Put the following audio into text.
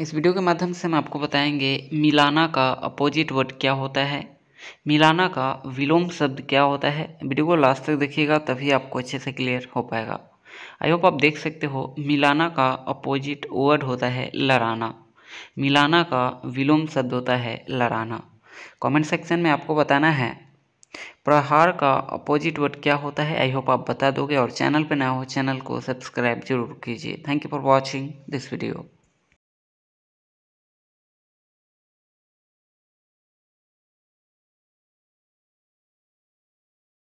इस वीडियो के माध्यम से हम आपको बताएंगे मिलाना का अपोजिट वर्ड क्या होता है मिलाना का विलोम शब्द क्या होता है वीडियो को लास्ट तक देखिएगा तभी आपको अच्छे से क्लियर हो पाएगा आई होप आप देख सकते हो मिलाना का अपोजिट वर्ड होता है लड़ाना मिलाना का विलोम शब्द होता है लड़ाना कमेंट सेक्शन में आपको बताना है प्रहार का अपोजिट वर्ड क्या होता है आई होप आप बता दोगे और चैनल पर ना हो चैनल को सब्सक्राइब जरूर कीजिए thank you for watching this video